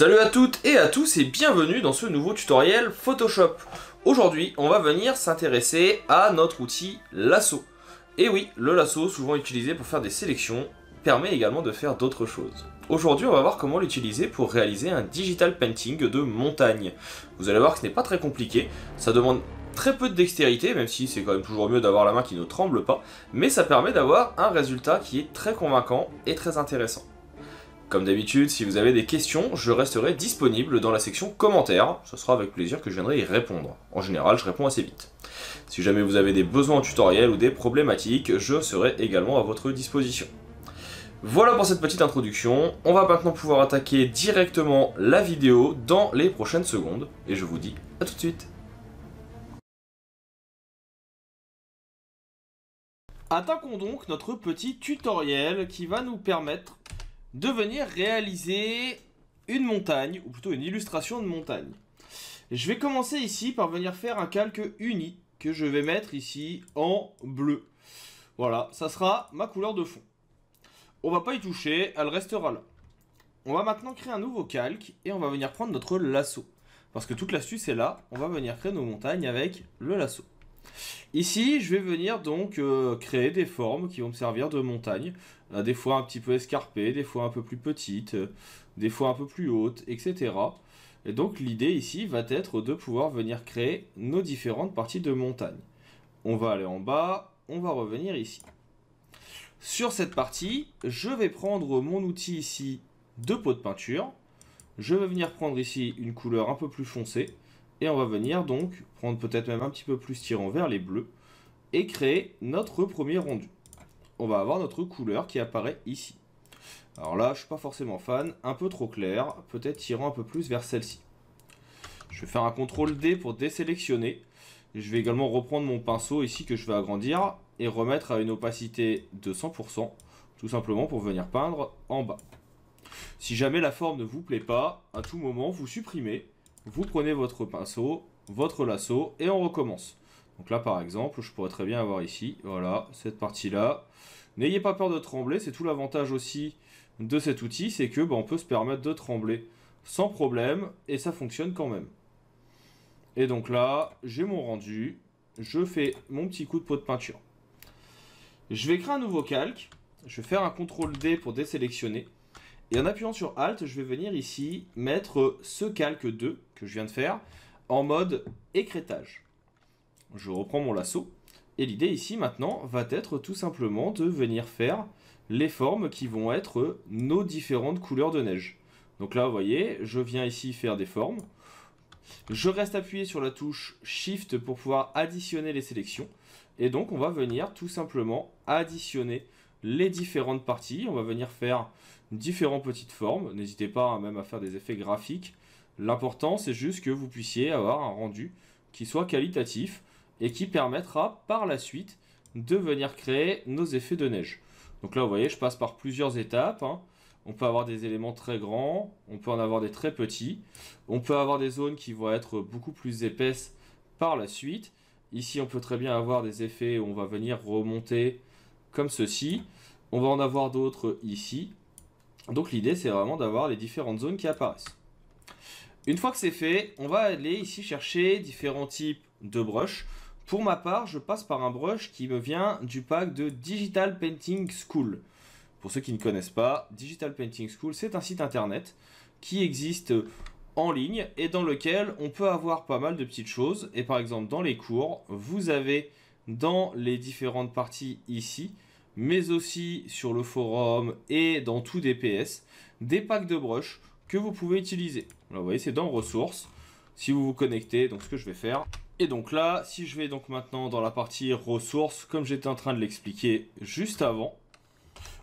Salut à toutes et à tous et bienvenue dans ce nouveau tutoriel Photoshop. Aujourd'hui, on va venir s'intéresser à notre outil lasso. Et oui, le lasso, souvent utilisé pour faire des sélections, permet également de faire d'autres choses. Aujourd'hui, on va voir comment l'utiliser pour réaliser un digital painting de montagne. Vous allez voir que ce n'est pas très compliqué, ça demande très peu de dextérité, même si c'est quand même toujours mieux d'avoir la main qui ne tremble pas, mais ça permet d'avoir un résultat qui est très convaincant et très intéressant. Comme d'habitude, si vous avez des questions, je resterai disponible dans la section commentaires. Ce sera avec plaisir que je viendrai y répondre. En général, je réponds assez vite. Si jamais vous avez des besoins en tutoriel ou des problématiques, je serai également à votre disposition. Voilà pour cette petite introduction. On va maintenant pouvoir attaquer directement la vidéo dans les prochaines secondes. Et je vous dis à tout de suite. Attaquons donc notre petit tutoriel qui va nous permettre de venir réaliser une montagne, ou plutôt une illustration de montagne. Je vais commencer ici par venir faire un calque uni que je vais mettre ici en bleu. Voilà, ça sera ma couleur de fond. On va pas y toucher, elle restera là. On va maintenant créer un nouveau calque et on va venir prendre notre lasso. Parce que toute l'astuce est là, on va venir créer nos montagnes avec le lasso. Ici, je vais venir donc euh, créer des formes qui vont me servir de montagne, euh, des fois un petit peu escarpées, des fois un peu plus petites, euh, des fois un peu plus hautes, etc. Et donc l'idée ici va être de pouvoir venir créer nos différentes parties de montagne. On va aller en bas, on va revenir ici. Sur cette partie, je vais prendre mon outil ici de peau de peinture. Je vais venir prendre ici une couleur un peu plus foncée. Et on va venir donc prendre peut-être même un petit peu plus tirant vers les bleus et créer notre premier rendu. On va avoir notre couleur qui apparaît ici. Alors là, je suis pas forcément fan, un peu trop clair, peut-être tirant un peu plus vers celle-ci. Je vais faire un CTRL D pour désélectionner. Je vais également reprendre mon pinceau ici que je vais agrandir et remettre à une opacité de 100%, tout simplement pour venir peindre en bas. Si jamais la forme ne vous plaît pas, à tout moment vous supprimez vous prenez votre pinceau, votre lasso et on recommence. Donc là par exemple, je pourrais très bien avoir ici, voilà, cette partie-là. N'ayez pas peur de trembler, c'est tout l'avantage aussi de cet outil, c'est que bah, on peut se permettre de trembler sans problème et ça fonctionne quand même. Et donc là, j'ai mon rendu, je fais mon petit coup de pot de peinture. Je vais créer un nouveau calque, je vais faire un CTRL D pour désélectionner. Et en appuyant sur Alt, je vais venir ici mettre ce calque 2 que je viens de faire en mode écrétage. Je reprends mon lasso. Et l'idée ici maintenant va être tout simplement de venir faire les formes qui vont être nos différentes couleurs de neige. Donc là, vous voyez, je viens ici faire des formes. Je reste appuyé sur la touche Shift pour pouvoir additionner les sélections. Et donc, on va venir tout simplement additionner les différentes parties. On va venir faire différentes petites formes. N'hésitez pas hein, même à faire des effets graphiques. L'important, c'est juste que vous puissiez avoir un rendu qui soit qualitatif et qui permettra par la suite de venir créer nos effets de neige. Donc là, vous voyez, je passe par plusieurs étapes. Hein. On peut avoir des éléments très grands, on peut en avoir des très petits, on peut avoir des zones qui vont être beaucoup plus épaisses par la suite. Ici, on peut très bien avoir des effets où on va venir remonter comme ceci. On va en avoir d'autres ici. Donc l'idée, c'est vraiment d'avoir les différentes zones qui apparaissent. Une fois que c'est fait, on va aller ici chercher différents types de brushes. Pour ma part, je passe par un brush qui me vient du pack de Digital Painting School. Pour ceux qui ne connaissent pas, Digital Painting School, c'est un site internet qui existe en ligne et dans lequel on peut avoir pas mal de petites choses. Et par exemple, dans les cours, vous avez dans les différentes parties ici, mais aussi sur le forum et dans tout DPS, des packs de brush que vous pouvez utiliser. Là, vous voyez, c'est dans ressources, si vous vous connectez, donc ce que je vais faire. Et donc là, si je vais donc maintenant dans la partie ressources, comme j'étais en train de l'expliquer juste avant,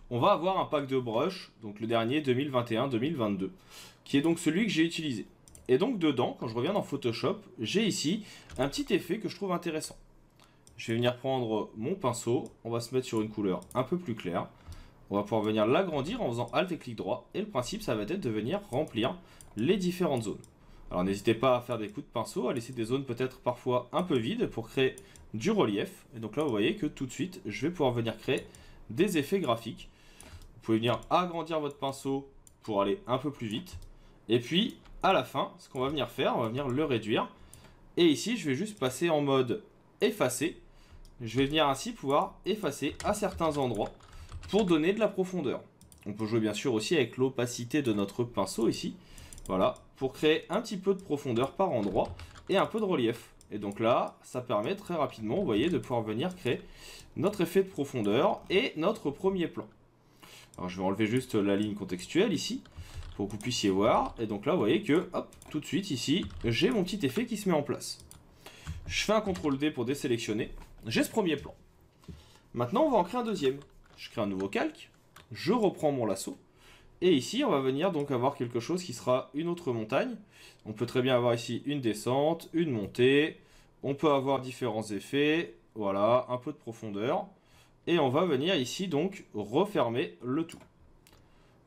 on va avoir un pack de brush, donc le dernier 2021-2022, qui est donc celui que j'ai utilisé. Et donc dedans, quand je reviens dans Photoshop, j'ai ici un petit effet que je trouve intéressant. Je vais venir prendre mon pinceau. On va se mettre sur une couleur un peu plus claire. On va pouvoir venir l'agrandir en faisant Alt et clic droit. Et le principe, ça va être de venir remplir les différentes zones. Alors n'hésitez pas à faire des coups de pinceau, à laisser des zones peut-être parfois un peu vides pour créer du relief. Et donc là, vous voyez que tout de suite, je vais pouvoir venir créer des effets graphiques. Vous pouvez venir agrandir votre pinceau pour aller un peu plus vite. Et puis, à la fin, ce qu'on va venir faire, on va venir le réduire. Et ici, je vais juste passer en mode effacer je vais venir ainsi pouvoir effacer à certains endroits pour donner de la profondeur. On peut jouer bien sûr aussi avec l'opacité de notre pinceau ici, voilà, pour créer un petit peu de profondeur par endroit et un peu de relief. Et donc là, ça permet très rapidement, vous voyez, de pouvoir venir créer notre effet de profondeur et notre premier plan. Alors je vais enlever juste la ligne contextuelle ici, pour que vous puissiez voir. Et donc là, vous voyez que, hop, tout de suite ici, j'ai mon petit effet qui se met en place. Je fais un CTRL D pour désélectionner. J'ai ce premier plan. Maintenant, on va en créer un deuxième. Je crée un nouveau calque, je reprends mon lasso, et ici, on va venir donc avoir quelque chose qui sera une autre montagne. On peut très bien avoir ici une descente, une montée, on peut avoir différents effets, voilà, un peu de profondeur. Et on va venir ici donc refermer le tout.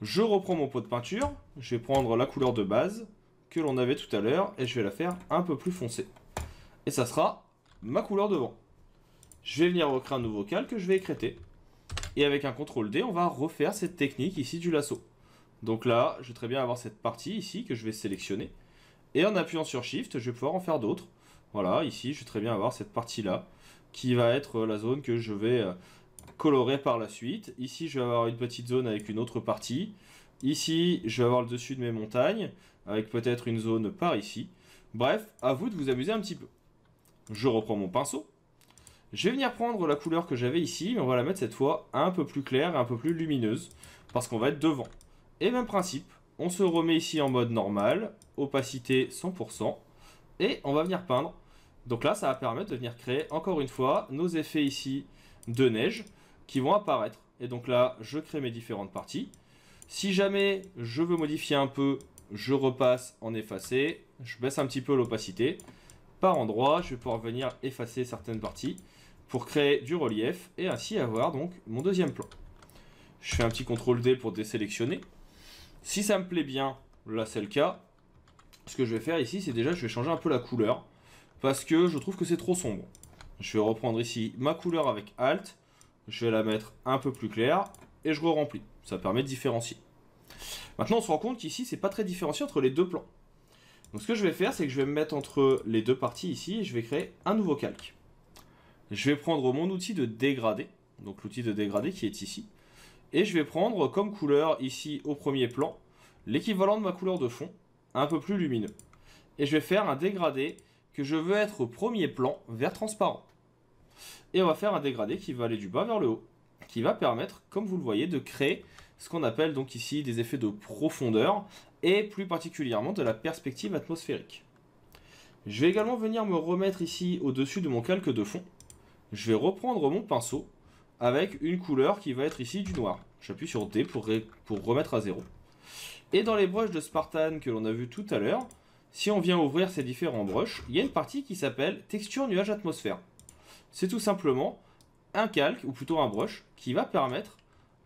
Je reprends mon pot de peinture, je vais prendre la couleur de base que l'on avait tout à l'heure et je vais la faire un peu plus foncée. Et ça sera ma couleur devant. Je vais venir recréer un nouveau calque, je vais écréter. Et avec un CTRL D, on va refaire cette technique ici du lasso. Donc là, je vais très bien avoir cette partie ici que je vais sélectionner. Et en appuyant sur Shift, je vais pouvoir en faire d'autres. Voilà, ici, je vais très bien avoir cette partie-là qui va être la zone que je vais euh, colorer par la suite. Ici, je vais avoir une petite zone avec une autre partie. Ici, je vais avoir le dessus de mes montagnes avec peut-être une zone par ici. Bref, à vous de vous amuser un petit peu. Je reprends mon pinceau je vais venir prendre la couleur que j'avais ici, mais on va la mettre cette fois un peu plus claire, et un peu plus lumineuse, parce qu'on va être devant. Et même principe, on se remet ici en mode normal, opacité 100%, et on va venir peindre. Donc là, ça va permettre de venir créer, encore une fois, nos effets ici de neige qui vont apparaître. Et donc là, je crée mes différentes parties. Si jamais je veux modifier un peu, je repasse en effacer, je baisse un petit peu l'opacité. Par endroit, je vais pouvoir venir effacer certaines parties pour créer du relief et ainsi avoir donc mon deuxième plan. Je fais un petit CTRL D pour désélectionner. Si ça me plaît bien, là c'est le cas. Ce que je vais faire ici, c'est déjà je vais changer un peu la couleur parce que je trouve que c'est trop sombre. Je vais reprendre ici ma couleur avec Alt, je vais la mettre un peu plus claire et je re-remplis. Ça permet de différencier. Maintenant, on se rend compte qu'ici, c'est pas très différencié entre les deux plans. Donc ce que je vais faire, c'est que je vais me mettre entre les deux parties ici et je vais créer un nouveau calque. Je vais prendre mon outil de dégradé, donc l'outil de dégradé qui est ici, et je vais prendre comme couleur ici au premier plan l'équivalent de ma couleur de fond, un peu plus lumineux. Et je vais faire un dégradé que je veux être au premier plan vert transparent. Et on va faire un dégradé qui va aller du bas vers le haut, qui va permettre, comme vous le voyez, de créer ce qu'on appelle donc ici des effets de profondeur, et plus particulièrement de la perspective atmosphérique. Je vais également venir me remettre ici au-dessus de mon calque de fond, je vais reprendre mon pinceau avec une couleur qui va être ici du noir. J'appuie sur D pour, remettre à zéro. Et dans les brushes de Spartan que l'on a vu tout à l'heure, si on vient ouvrir ces différents broches, il y a une partie qui s'appelle texture nuage atmosphère. C'est tout simplement un calque, ou plutôt un brush, qui va permettre,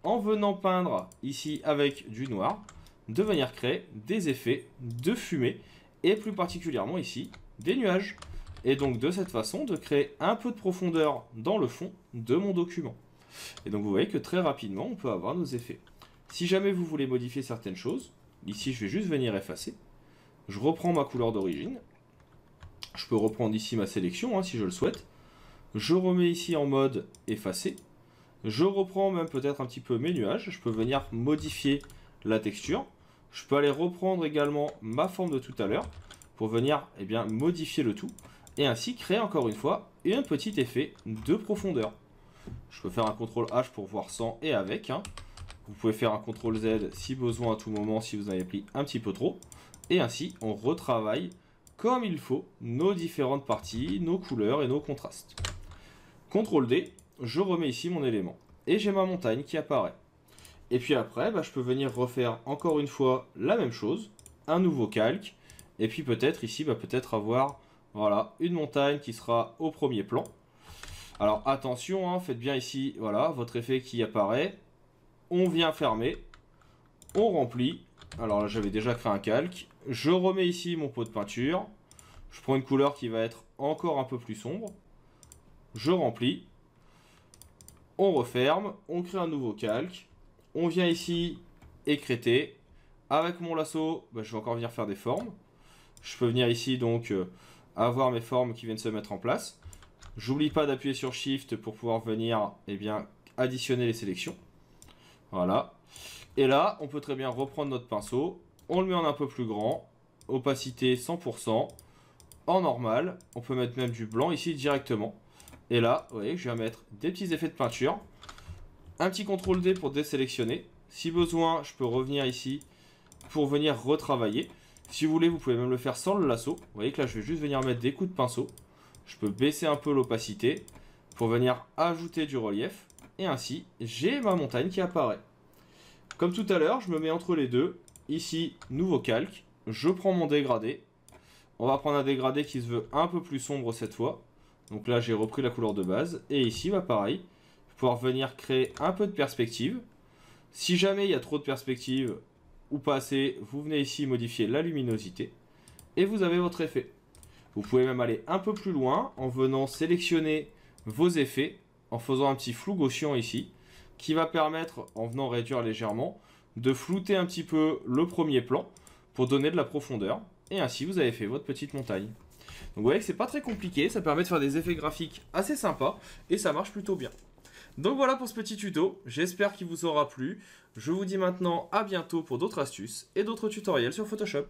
en venant peindre ici avec du noir, de venir créer des effets de fumée, et plus particulièrement ici, des nuages et donc de cette façon de créer un peu de profondeur dans le fond de mon document. Et donc vous voyez que très rapidement on peut avoir nos effets. Si jamais vous voulez modifier certaines choses, ici je vais juste venir effacer, je reprends ma couleur d'origine, je peux reprendre ici ma sélection hein, si je le souhaite, je remets ici en mode effacer, je reprends même peut-être un petit peu mes nuages, je peux venir modifier la texture, je peux aller reprendre également ma forme de tout à l'heure pour venir eh bien, modifier le tout et ainsi créer encore une fois un petit effet de profondeur. Je peux faire un CTRL H pour voir sans et avec. Hein. Vous pouvez faire un CTRL Z si besoin à tout moment si vous avez pris un petit peu trop. Et ainsi, on retravaille comme il faut nos différentes parties, nos couleurs et nos contrastes. CTRL D, je remets ici mon élément. Et j'ai ma montagne qui apparaît. Et puis après, bah, je peux venir refaire encore une fois la même chose, un nouveau calque, et puis peut-être ici, bah, peut-être avoir voilà, une montagne qui sera au premier plan. Alors attention, hein, faites bien ici, voilà, votre effet qui apparaît. On vient fermer. On remplit. Alors là, j'avais déjà créé un calque. Je remets ici mon pot de peinture. Je prends une couleur qui va être encore un peu plus sombre. Je remplis. On referme. On crée un nouveau calque. On vient ici écréter. Avec mon lasso, bah, je vais encore venir faire des formes. Je peux venir ici donc... Euh, avoir mes formes qui viennent se mettre en place. J'oublie pas d'appuyer sur Shift pour pouvoir venir eh bien, additionner les sélections. Voilà. Et là, on peut très bien reprendre notre pinceau. On le met en un peu plus grand. Opacité 100%. En normal. On peut mettre même du blanc ici directement. Et là, vous voyez, je vais mettre des petits effets de peinture. Un petit CTRL D pour désélectionner. Si besoin, je peux revenir ici pour venir retravailler. Si vous voulez, vous pouvez même le faire sans le lasso. Vous voyez que là, je vais juste venir mettre des coups de pinceau. Je peux baisser un peu l'opacité pour venir ajouter du relief. Et ainsi, j'ai ma montagne qui apparaît. Comme tout à l'heure, je me mets entre les deux. Ici, nouveau calque. Je prends mon dégradé. On va prendre un dégradé qui se veut un peu plus sombre cette fois. Donc là, j'ai repris la couleur de base. Et ici, bah pareil, pouvoir venir créer un peu de perspective. Si jamais il y a trop de perspective, ou vous venez ici modifier la luminosité et vous avez votre effet. Vous pouvez même aller un peu plus loin en venant sélectionner vos effets en faisant un petit flou gaussien ici qui va permettre, en venant réduire légèrement, de flouter un petit peu le premier plan pour donner de la profondeur et ainsi vous avez fait votre petite montagne. Donc vous voyez que c'est pas très compliqué, ça permet de faire des effets graphiques assez sympas et ça marche plutôt bien. Donc voilà pour ce petit tuto, j'espère qu'il vous aura plu. Je vous dis maintenant à bientôt pour d'autres astuces et d'autres tutoriels sur Photoshop.